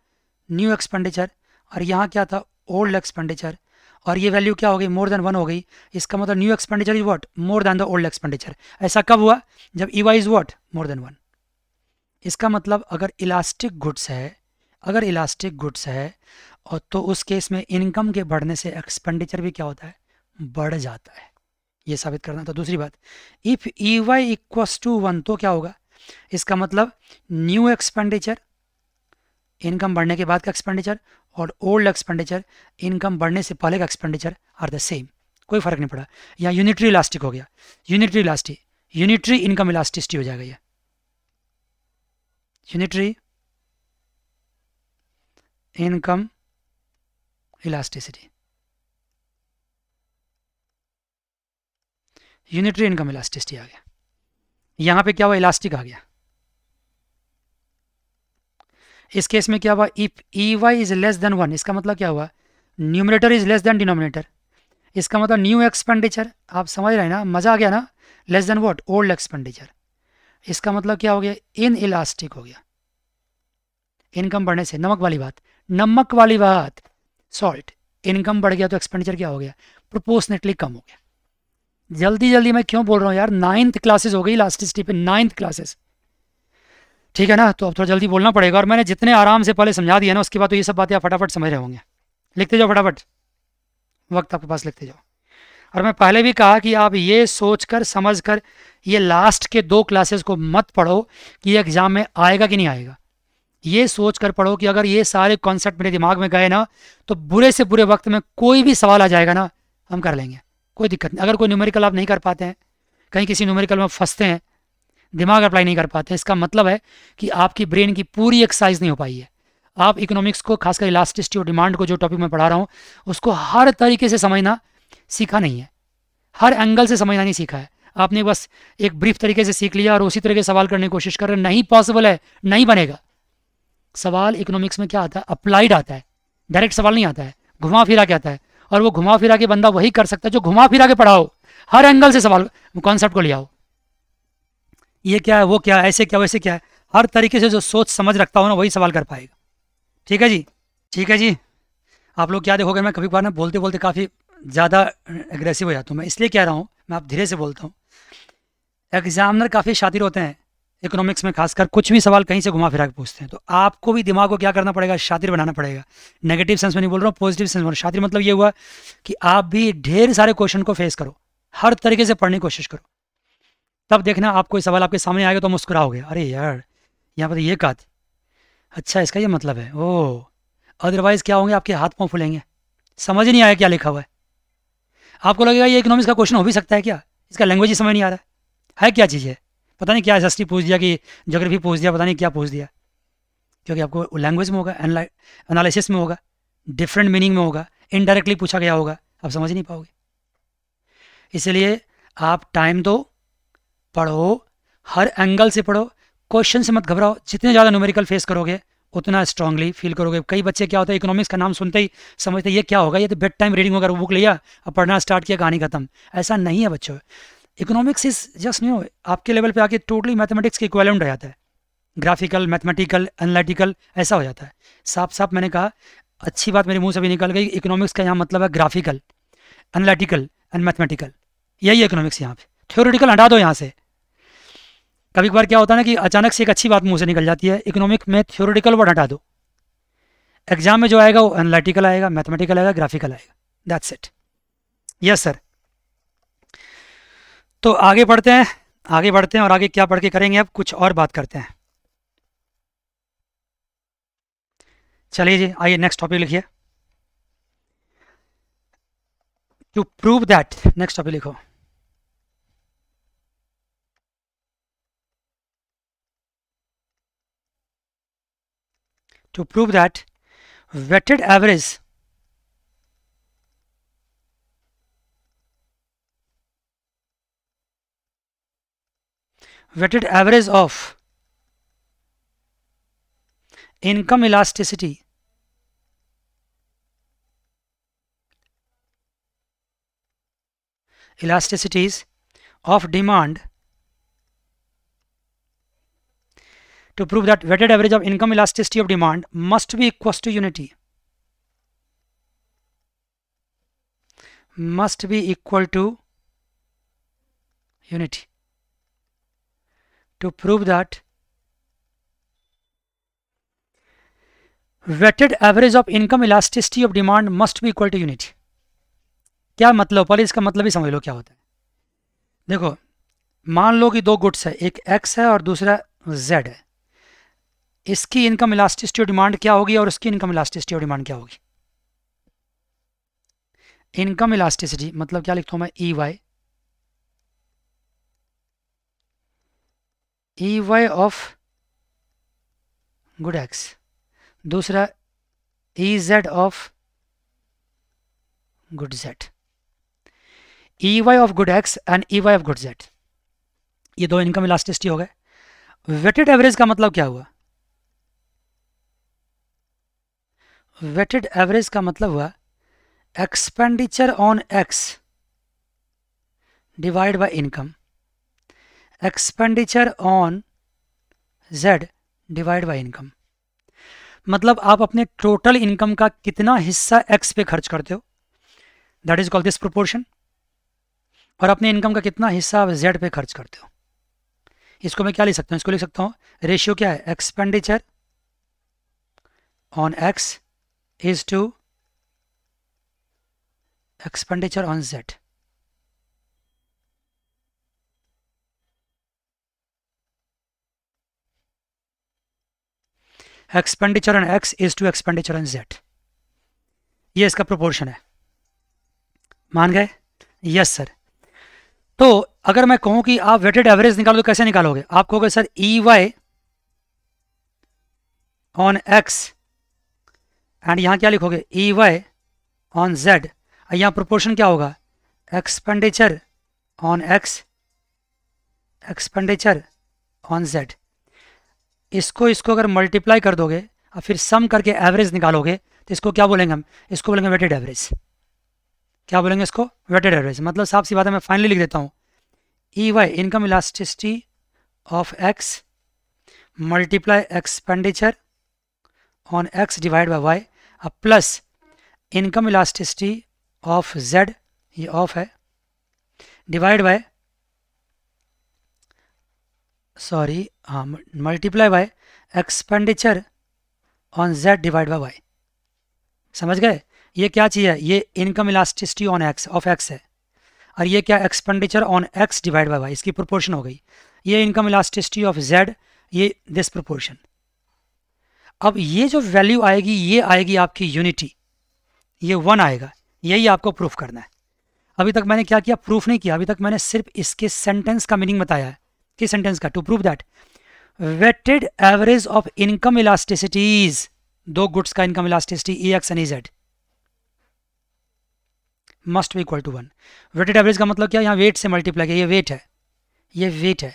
न्यू एक्सपेंडिचर और यहाँ क्या था ओल्ड एक्सपेंडिचर और ये वैल्यू क्या हो गई मोर देन वन हो गई इसका मतलब new expenditure is what more than the old expenditure ऐसा कब हुआ जब e Y is what more than one इसका मतलब अगर इलास्टिक गुड्स है अगर इलास्टिक गुड्स है और तो उस केस में इनकम के बढ़ने से एक्सपेंडिचर भी क्या होता है बढ़ जाता है ये साबित करना था दूसरी बात if e y equals to one तो क्या होगा इसका मतलब न्यू एक्सपेंडिचर इनकम बढ़ने के बाद का एक्सपेंडिचर और ओल्ड एक्सपेंडिचर इनकम बढ़ने से पहले का एक्सपेंडिचर आर द सेम कोई फर्क नहीं पड़ा यहाँ यूनिटरी इलास्टिक हो गया unitary elastic unitary income elasticity हो जाएगा यह unitary income elasticity unitary income elasticity आ गया यहां पे क्या हुआ इलास्टिक आ गया इस केस में क्या हुआ if e Y is less than one इसका मतलब क्या हुआ numerator is less than denominator इसका मतलब न्यू एक्सपेंडिचर आप समझ रहे हैं ना मज़ा आ गया ना less than what old expenditure इसका मतलब क्या हो गया इन इलास्टिक हो गया इनकम बढ़ने से नमक वाली बात नमक वाली बात सॉल्ट इनकम बढ़ गया तो एक्सपेंडिचर क्या हो गया प्रोपोर्शनेटली कम हो गया जल्दी जल्दी मैं क्यों बोल रहा हूँ यार नाइन्थ क्लासेस हो गई स्टेप पे नाइन्थ क्लासेस ठीक है ना तो अब थोड़ा जल्दी बोलना पड़ेगा और मैंने जितने आराम से पहले समझा दिया ना उसके बाद तो ये सब बातें आप फटाफट समझ रहे होंगे लिखते जाओ फटाफट वक्त आपके पास लिखते जाओ और मैं पहले भी कहा कि आप ये सोच कर समझ कर ये लास्ट के दो क्लासेस को मत पढ़ो कि ये एग्ज़ाम में आएगा कि नहीं आएगा ये सोच कर पढ़ो कि अगर ये सारे कॉन्सेप्ट मेरे दिमाग में गए ना तो बुरे से बुरे वक्त में कोई भी सवाल आ जाएगा ना हम कर लेंगे कोई दिक्कत नहीं अगर कोई न्यूमेरिकल आप नहीं कर पाते हैं कहीं किसी न्यूमेरिकल में फंसते हैं दिमाग अप्लाई नहीं कर पाते हैं इसका मतलब है कि आपकी ब्रेन की पूरी एक्सरसाइज नहीं हो पाई है आप इकोनॉमिक्स को खासकर इलास्टिसिटी और डिमांड को जो टॉपिक मैं पढ़ा रहा हूँ उसको हर तरीके से समझना सीखा नहीं है हर एंगल से समझना नहीं सीखा है आपने बस एक ब्रीफ तरीके से सीख लिया और उसी तरह के सवाल करने की कोशिश कर रहे नहीं पॉसिबल है नहीं बनेगा सवाल इकोनॉमिक्स में क्या आता है अप्लाइड आता है डायरेक्ट सवाल नहीं आता है घुमा फिरा क्या आता है और वो घुमा फिरा के बंदा वही कर सकता है जो घुमा फिरा के पढ़ाओ हर एंगल से सवाल कॉन्सेप्ट को ले आओ ये क्या है वो क्या है ऐसे क्या वैसे क्या है हर तरीके से जो सोच समझ रखता हो ना वही सवाल कर पाएगा ठीक है जी ठीक है जी आप लोग क्या देखोगे मैं कभी कभार ना बोलते बोलते काफ़ी ज़्यादा एग्रेसिव हो जाता हूँ मैं इसलिए कह रहा हूँ मैं आप धीरे से बोलता हूँ एग्जामिनर काफ़ी शातिर होते हैं इकोनॉमिक्स में खासकर कुछ भी सवाल कहीं से घुमा फिरा के पूछते हैं तो आपको भी दिमाग को क्या करना पड़ेगा शातिर बनाना पड़ेगा नेगेटिव सेंस में नहीं बोल रहा हूँ पॉजिटिव सेंस में शातिर मतलब ये हुआ कि आप भी ढेर सारे क्वेश्चन को फेस करो हर तरीके से पढ़ने की कोशिश करो तब देखना आपको ये सवाल आपके सामने आएगा तो मुस्कुराओगे अरे यार यहाँ पर तो ये कहा अच्छा इसका ये मतलब है ओ अदरवाइज क्या होंगे आपके हाथ पाँव फूलेंगे समझ ही नहीं आया क्या लिखा हुआ है आपको लगेगा ये इकोनॉमिक्स का क्वेश्चन हो भी सकता है क्या इसका लैंग्वेज ही समझ नहीं आ रहा है क्या चीज़ है पता नहीं क्या एस पूछ दिया कि जोग्राफी पूछ दिया पता नहीं क्या पूछ दिया क्योंकि आपको लैंग्वेज में होगा एनालिसिस में होगा डिफरेंट मीनिंग में होगा इनडायरेक्टली पूछा गया होगा आप समझ नहीं पाओगे इसलिए आप टाइम दो तो पढ़ो हर एंगल से पढ़ो क्वेश्चन से मत घबराओ जितने ज़्यादा न्यूमेरिकल फेस करोगे उतना स्ट्रांगली फील करोगे कई बच्चे क्या होता है इकोनॉमिक्स का नाम सुनते ही समझते ये क्या होगा ये तो बेड टाइम रीडिंग वगैरह बुक लिया अब पढ़ना स्टार्ट किया कहानी खत्म ऐसा नहीं है बच्चों इकोनॉमिक्स इज जस्ट न्यू आपके लेवल पे आके टोटली मैथमेटिक्स के इक्वेलेंट हो जाता है ग्राफिकल मैथमेटिकल एनालिटिकल ऐसा हो जाता है साफ साफ मैंने कहा अच्छी बात मेरे मुंह से भी निकल गई इकोनॉमिक्स का यहाँ मतलब है ग्राफिकल एनालिटिकल एंड मैथमेटिकल यही इकोनॉमिक्स यहाँ पे थ्योरेटिकल हटा दो यहाँ से कभी कभार क्या होता है ना कि अचानक से एक अच्छी बात मुंह से निकल जाती है इकोनॉमिक में थ्योरेटिकल वर्ड हटा दो एग्जाम में जो आएगा वो एनालिटिकल आएगा मैथमेटिकल आएगा ग्राफिकल आएगा दैट्स इट यस सर तो आगे बढ़ते हैं आगे बढ़ते हैं और आगे क्या पढ़ के करेंगे अब कुछ और बात करते हैं चलिए जी आइए नेक्स्ट टॉपिक लिखिए to prove that next topic लिखो to prove that weighted average weighted average of income elasticity elasticities of demand to prove that weighted average of income elasticity of demand must be equal to unity must be equal to unity to prove that weighted average of income elasticity of demand must भी equal to unit क्या मतलब पहले इसका मतलब ही समझ लो क्या होता है देखो मान लो कि दो गुड्स है एक एक्स है और दूसरा जेड है इसकी इनकम इलास्टिसिटी ऑफ डिमांड क्या होगी और उसकी इनकम इलास्टिसिटी ऑफ डिमांड क्या होगी इनकम इलास्टिसिटी मतलब क्या लिखता हूं मैं e e y e Y of good x दूसरा e z of good z e Y of good x and e Y of good z ये दो इनकम इलास्टिसिटी हो गए वेटेड एवरेज का मतलब क्या हुआ वेटेड एवरेज का मतलब हुआ expenditure on x divide by income expenditure on z divide by income मतलब आप अपने टोटल इनकम का कितना हिस्सा एक्स पे खर्च करते हो that is call this proportion और अपने इनकम का कितना हिस्सा आप जेड पे खर्च करते हो इसको मैं क्या लिख सकता हूँ इसको लिख सकता हूँ रेशियो क्या है expenditure on x is to expenditure on z expenditure on x is to expenditure on z ये इसका प्रोपोर्शन है मान गए यस सर तो अगर मैं कहूं कि आप वेटेड एवरेज निकालो तो कैसे निकालोगे आप कहोगे sir e y on x and यहां क्या लिखोगे ई वाई ऑन जेड यहां प्रोपोर्शन क्या होगा expenditure on x expenditure on z इसको इसको अगर मल्टीप्लाई कर दोगे और फिर सम करके एवरेज निकालोगे तो इसको क्या बोलेंगे हम इसको बोलेंगे वेटेड एवरेज क्या बोलेंगे इसको वेटेड एवरेज मतलब साफ सी बात है मैं फाइनली लिख देता हूँ e y income elasticity of x multiply expenditure on x divide by y और plus income elasticity of z ये ऑफ है divide by sorry multiply by expenditure on z divide by y समझ गए ये क्या चीज़ है ये income elasticity on x of x है और ये क्या expenditure on x divide by y इसकी प्रोपोर्शन हो गई ये इनकम इलास्टिसिटी ऑफ जेड ये दिस प्रोपोर्शन अब ये जो वैल्यू आएगी ये आएगी आपकी यूनिटी ये वन आएगा यही आपको प्रूफ करना है अभी तक मैंने क्या किया प्रूफ नहीं किया अभी तक मैंने सिर्फ इसके सेंटेंस का मीनिंग बताया है किस सेंटेंस का to prove that weighted average of income elasticities दो गुड्स का income elasticity e x and e z must भी equal to one weighted average का मतलब क्या यहाँ वेट से मल्टीप्लाई किया ये वेट है ये वेट है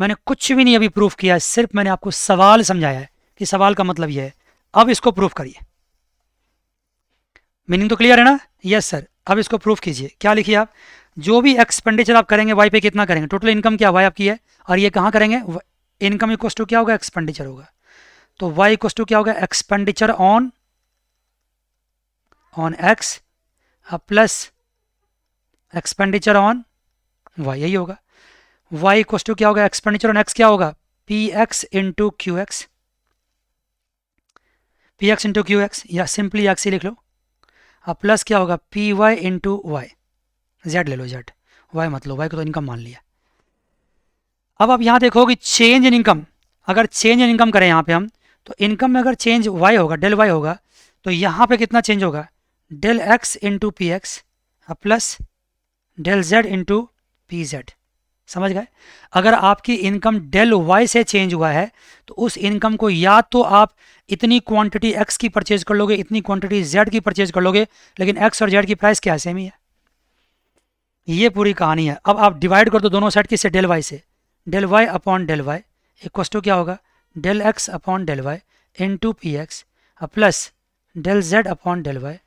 मैंने कुछ भी नहीं अभी प्रूफ किया सिर्फ मैंने आपको सवाल समझाया है कि सवाल का मतलब ये है अब इसको प्रूफ करिए मीनिंग तो क्लियर है ना यस सर अब इसको प्रूफ कीजिए क्या लिखिए आप जो भी एक्सपेंडिचर आप करेंगे वाई पे कितना करेंगे टोटल इनकम क्या वाई आपकी है और ये कहाँ करेंगे इनकम इक्व टू क्या होगा एक्सपेंडिचर होगा तो y इक्व टू क्या होगा expenditure on on x plus expenditure on y यही होगा y इक्व टू क्या होगा एक्सपेंडिचर ऑन x क्या होगा P x into q x P x into q x या सिंपली एक्स ही लिख लो अब प्लस क्या होगा p y into y z ले लो जेड वाई मतलब लो वाई को तो इनकम मान लिया अब आप यहाँ देखोगे चेंज इन इनकम अगर चेंज इन इनकम करें यहाँ पे हम तो इनकम में अगर चेंज वाई होगा डेल वाई होगा तो यहाँ पे कितना चेंज होगा del x into p x plus del z into p z समझ गए अगर आपकी इनकम डेल वाई से चेंज हुआ है तो उस इनकम को या तो आप इतनी क्वांटिटी एक्स की परचेज कर लोगे इतनी क्वांटिटी जेड की परचेज कर लोगे लेकिन एक्स और जेड की प्राइस क्या सेम ही है ये पूरी कहानी है अब आप डिवाइड कर दो दोनों साइड किससे डेल वाई से del y upon del y equals to क्या होगा del x upon del y into p x plus del z upon del y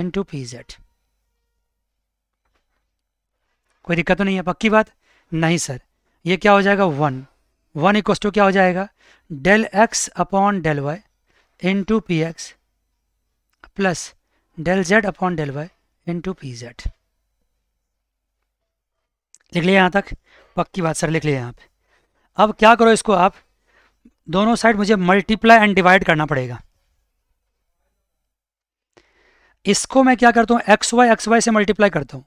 into p z कोई दिक्कत तो नहीं है पक्की बात नहीं सर ये क्या हो जाएगा वन वन इक्वस टू क्या हो जाएगा del x upon del y into p x plus del z upon del y into p z लिख लिया यहां तक पक्की बात सर लिख लिया यहाँ पे अब क्या करो इसको आप दोनों साइड मुझे मल्टीप्लाई एंड डिवाइड करना पड़ेगा इसको मैं क्या करता हूँ एक्स वाई एक्स वाई से मल्टीप्लाई करता हूँ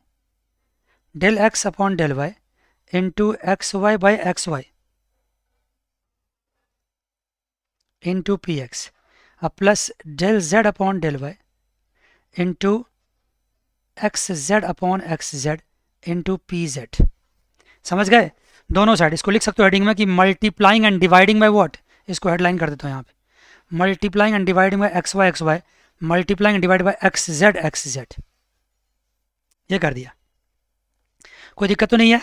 del x upon del y into x y by x y into p x plus del z upon del y into x z upon x z into p z समझ गए दोनों side इसको लिख सकते हो heading में कि multiplying and dividing by what इसको हेडलाइन कर देता हूँ यहाँ पे multiplying and dividing by x y x y multiplying and divide by x z x z ये कर दिया कोई दिक्कत तो नहीं है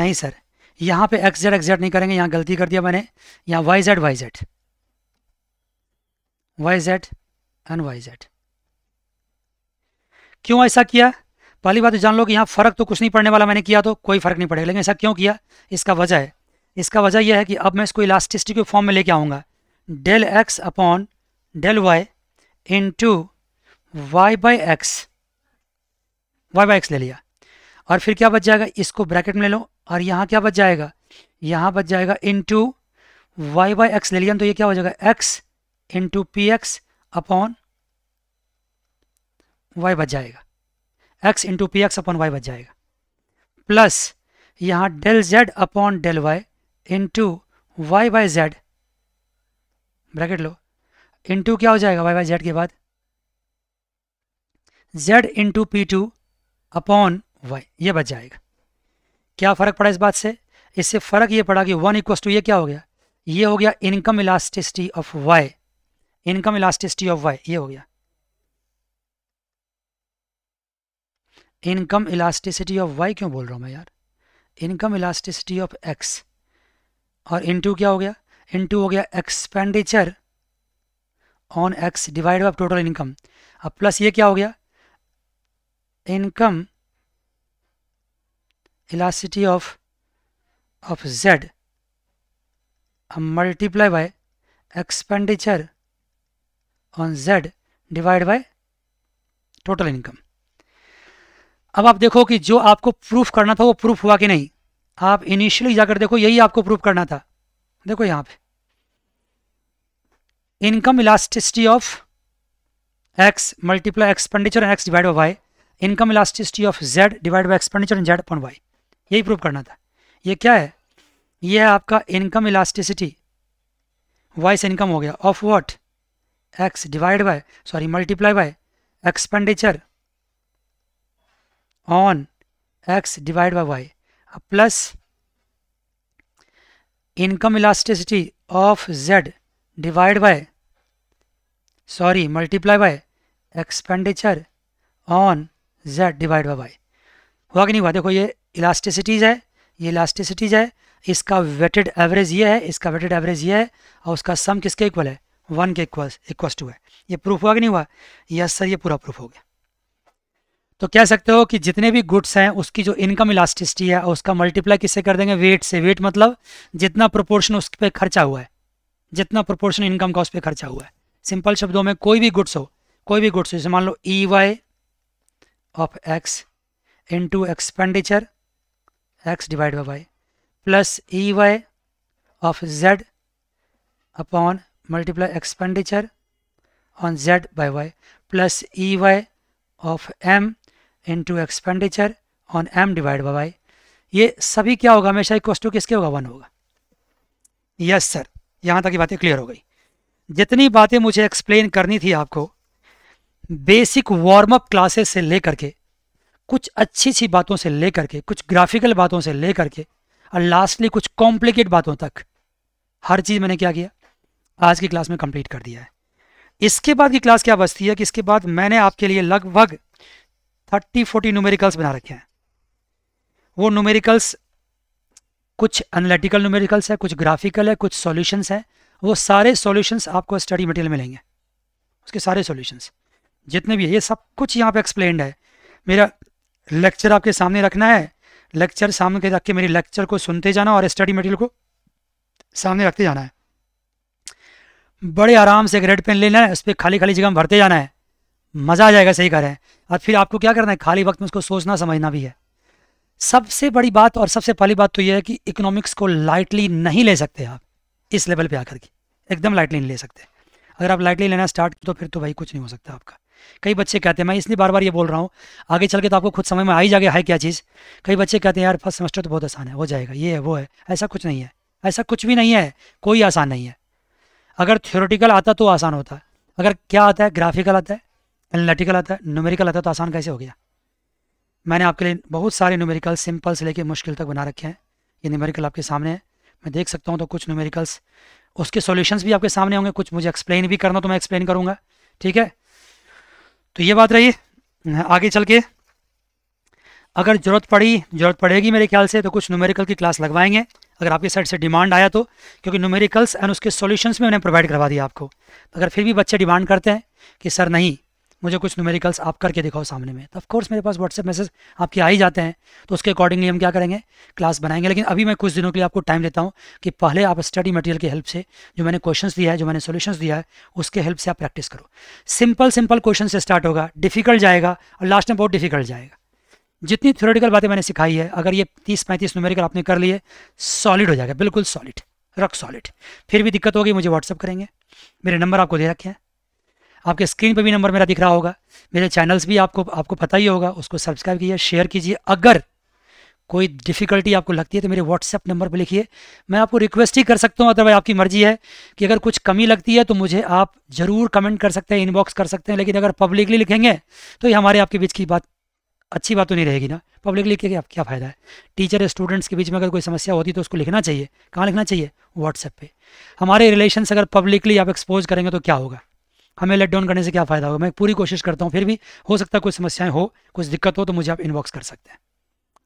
नहीं सर यहाँ पे एक्स जेड एक्स जेड नहीं करेंगे यहाँ गलती कर दिया मैंने यहाँ y z y z y z and y z क्यों ऐसा किया पहली बात तो जान लो कि यहाँ फ़र्क तो कुछ नहीं पड़ने वाला मैंने किया तो कोई फ़र्क नहीं पड़ेगा लेकिन ऐसा क्यों किया इसका वजह है इसका वजह यह है कि अब मैं इसको इलास्टिसिटी के फॉर्म में लेके आऊँगा del x upon del y into y by x y by x ले लिया और फिर क्या बच जाएगा इसको ब्रैकेट में ले लो और यहाँ क्या बच जाएगा यहाँ बच जाएगा into y by x ले लिया तो ये क्या हो जाएगा x into p x upon y बच जाएगा x into p x upon y बच जाएगा प्लस यहाँ del z upon del y into y by z bracket लो इंटू क्या हो जाएगा वाई बाई जेड के बाद z into p two upon Y ये बच जाएगा क्या फ़र्क पड़ा इस बात से इससे फ़र्क ये पड़ा कि वन इक्वस टू ये क्या हो गया ये हो गया income elasticity of y income elasticity of y ये हो गया इनकम इलास्टिसिटी ऑफ वाई क्यों बोल रहा हूँ मैं यार इनकम इलास्टिसिटी ऑफ एक्स और इनटू क्या हो गया इनटू हो गया expenditure on x divide by total income अब प्लस ये क्या हो गया income elasticity of of z multiply by expenditure on z divide by total income अब आप देखो कि जो आपको प्रूफ करना था वो प्रूफ हुआ कि नहीं आप इनिशियली जाकर देखो यही आपको प्रूफ करना था देखो यहां पे income elasticity of x multiply expenditure and X divide by Y income elasticity of Z divide by expenditure and Z upon Y यही प्रूफ करना था ये क्या है ये है आपका इनकम इलास्टिसिटी वाई से इनकम हो गया of what X divide by sorry multiply by expenditure on x divide by Y plus income elasticity of Z divide by sorry multiply by expenditure on z divide by Y हुआ कि नहीं हुआ देखो ये इलास्टिसिटीज है ये इलास्टिसिटीज है इसका वेटेड एवरेज ये है इसका वेटेड एवरेज ये है और उसका सम किसके इक्वल है वन के इक्वल इक्वल टू है ये प्रूफ हुआ कि नहीं हुआ यस सर ये पूरा प्रूफ हो गया तो कह सकते हो कि जितने भी गुड्स हैं उसकी जो इनकम इलास्टिसिटी है उसका मल्टीप्लाई किससे कर देंगे वेट से वेट मतलब जितना प्रोपोर्शन उस पर खर्चा हुआ है जितना प्रोपोर्शन इनकम का उस पर खर्चा हुआ है सिंपल शब्दों में कोई भी गुड्स हो कोई भी गुड्स हो जैसे मान लो E Y of X into expenditure X divide by Y plus E Y of Z upon multiply expenditure on Z by Y plus E Y of M into expenditure on M divide by ये सभी क्या होगा हमेशा equal to किसके होगा one होगा yes sir यहाँ तक की बातें क्लियर हो गई जितनी बातें मुझे एक्सप्लेन करनी थी आपको बेसिक वार्म अप क्लासेस से लेकर के कुछ अच्छी अच्छी बातों से लेकर के कुछ ग्राफिकल बातों से लेकर के और लास्टली कुछ कॉम्प्लिकेट बातों तक हर चीज़ मैंने क्या किया आज की क्लास में कंप्लीट कर दिया है इसके बाद की क्लास क्या बचती है कि इसके बाद मैंने आपके लिए लगभग थर्टी फोर्टी न्यूमेरिकल्स बना रखे हैं वो न्यूमेरिकल्स कुछ एनालिटिकल न्यूमेरिकल्स है कुछ ग्राफिकल है कुछ सॉल्यूशंस हैं वो सारे सॉल्यूशंस आपको स्टडी मटेरियल में लेंगे उसके सारे सॉल्यूशंस जितने भी है ये सब कुछ यहाँ पे एक्सप्लेन्ड है मेरा लेक्चर आपके सामने रखना है लेक्चर सामने के रख के मेरे लेक्चर को सुनते जाना और स्टडी मटेरियल को सामने रखते जाना है बड़े आराम से एक रेड पेन लेना है उस पर खाली खाली जगह भरते जाना है मज़ा आ जाएगा सही कह रहे हैं और फिर आपको क्या करना है खाली वक्त में उसको सोचना समझना भी है सबसे बड़ी बात और सबसे पहली बात तो यह है कि इकोनॉमिक्स को लाइटली नहीं ले सकते आप इस लेवल पे आकर के एकदम लाइटली नहीं ले सकते अगर आप लाइटली लेना स्टार्ट तो फिर तो भाई कुछ नहीं हो सकता आपका कई बच्चे कहते हैं मैं इसलिए बार बार ये बोल रहा हूँ आगे चल के तो आपको खुद समझ में आ ही जाएगा है क्या चीज़ कई बच्चे कहते हैं यार फर्स्ट सेमेस्टर तो बहुत आसान है हो जाएगा ये है वो है ऐसा कुछ नहीं है ऐसा कुछ भी नहीं है कोई आसान नहीं है अगर थ्योरेटिकल आता तो आसान होता है अगर क्या आता है ग्राफिकल आता है एनालिटिकल आता है न्यूमेरिकल आता है तो आसान कैसे हो गया मैंने आपके लिए बहुत सारे न्यूमेरिकल सिंपल से लेके मुश्किल तक बना रखे हैं ये न्यूमेरिकल आपके सामने है मैं देख सकता हूँ तो कुछ न्यूमेरिकल्स उसके सॉल्यूशंस भी आपके सामने होंगे कुछ मुझे एक्सप्लेन भी करना तो मैं एक्सप्लेन करूँगा ठीक है तो ये बात रही आगे चल के अगर ज़रूरत पड़ी ज़रूरत पड़ेगी मेरे ख्याल से तो कुछ न्यूमेरिकल की क्लास लगवाएंगे अगर आपके साइड से डिमांड आया तो क्योंकि न्यूमेरिकल्स एंड उसके सॉल्यूशंस में मैंने प्रोवाइड करवा दिया आपको अगर फिर भी बच्चे डिमांड करते हैं कि सर नहीं मुझे कुछ न्यूमेरिकल्स आप करके दिखाओ सामने में तो ऑफकोर्स मेरे पास व्हाट्सएप मैसेज आपके आ ही जाते हैं तो उसके अकॉर्डिंगली हम क्या करेंगे क्लास बनाएंगे लेकिन अभी मैं कुछ दिनों के लिए आपको टाइम देता हूँ कि पहले आप स्टडी मटेरियल की हेल्प से जो मैंने क्वेश्चन दिया है जो मैंने सोल्यूशन दिया है उसके हेल्प से आप प्रैक्टिस करो सिंपल सिंपल क्वेश्चन से स्टार्ट होगा डिफिकल्ट जाएगा और लास्ट में बहुत डिफिकल्ट जाएगा जितनी थ्योरेटिकल बातें मैंने सिखाई है अगर ये तीस पैंतीस न्यूमेरिकल आपने कर लिए सॉलिड हो जाएगा बिल्कुल सॉलिड रख सॉलिड फिर भी दिक्कत होगी मुझे व्हाट्सअप करेंगे मेरे नंबर आपको दे रखे हैं आपके स्क्रीन पर भी नंबर मेरा दिख रहा होगा मेरे चैनल्स भी आपको आपको पता ही होगा उसको सब्सक्राइब कीजिए शेयर कीजिए अगर कोई डिफ़िकल्टी आपको लगती है तो मेरे व्हाट्सएप नंबर पर लिखिए मैं आपको रिक्वेस्ट ही कर सकता हूँ अदरवाइज आपकी मर्जी है कि अगर कुछ कमी लगती है तो मुझे आप ज़रूर कमेंट कर सकते हैं इनबॉक्स कर सकते हैं लेकिन अगर पब्लिकली लिखेंगे तो ये हमारे आपके बीच की बात अच्छी बात तो नहीं रहेगी ना पब्लिक लिख के आप क्या फ़ायदा है टीचर स्टूडेंट्स के बीच में अगर कोई समस्या होती है तो उसको लिखना चाहिए कहाँ लिखना चाहिए व्हाट्सएप पे हमारे रिलेशन अगर पब्लिकली आप एक्सपोज करेंगे तो क्या होगा हमें लेट डाउन करने से क्या फ़ायदा होगा मैं पूरी कोशिश करता हूँ फिर भी हो सकता है कोई समस्याएं हो कुछ दिक्कत हो तो मुझे आप इनबॉक्स कर सकते हैं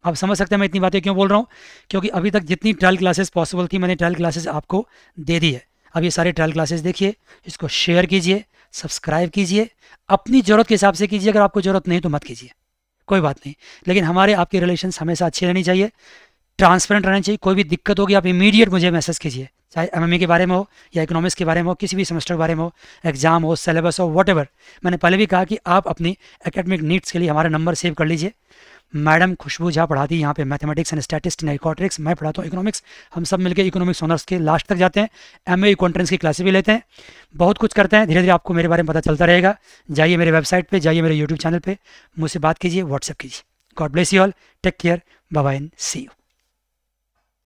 आप समझ सकते हैं मैं इतनी बातें क्यों बोल रहा हूँ क्योंकि अभी तक जितनी ट्रायल क्लासेस पॉसिबल थी मैंने ट्रायल क्लासेस आपको दे दी है अब ये सारे ट्रायल क्लासेस देखिए इसको शेयर कीजिए सब्सक्राइब कीजिए अपनी ज़रूरत के हिसाब से कीजिए अगर आपको ज़रूरत नहीं तो मत कीजिए कोई बात नहीं लेकिन हमारे आपके रिलेशन हमेशा अच्छे रहनी चाहिए ट्रांसपेरेंट रहना चाहिए कोई भी दिक्कत होगी आप इमीडिएट मुझे मैसेज कीजिए चाहे एम के बारे में हो या इकोनॉमिक्स के बारे में हो किसी भी सेमेस्टर के बारे में हो एग्जाम हो सिलेबस हो वट मैंने पहले भी कहा कि आप अपनी एकेडमिक नीड्स के लिए हमारा नंबर सेव कर लीजिए मैडम खुशबू झा पढ़ाती है यहाँ पे मैथमेटिक्स एंड स्टैटिस्ट एंड इकोट्रिक्स मैं पढ़ाता हूँ इकोनॉमिक्स हम सब मिलकर इकोनॉमिक्स ऑनर्स के लास्ट तक जाते हैं एम ए की क्लासेस भी लेते हैं बहुत कुछ करते हैं धीरे धीरे आपको मेरे बारे में पता चलता रहेगा जाइए मेरे वेबसाइट पर जाइए मेरे यूट्यूब चैनल पर मुझसे बात कीजिए व्हाट्सअप कीजिए God bless you all take care bye and see you